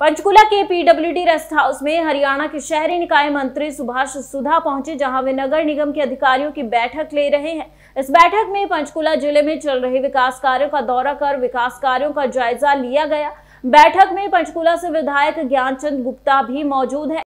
पंचकुला के PWD rest house में हरियाणा के शहरी निकाय मंत्री सुभाष सुधा पहुंचे जहां वे नगर निगम के अधिकारियों की बैठक ले रहे हैं इस बैठक में पंचकुला जिले में चल रहे विकास कार्यों का दौरा कर विकास कार्यों का जायजा लिया गया बैठक में पंचकुला से विधायक ज्ञानचंद गुप्ता भी मौजूद है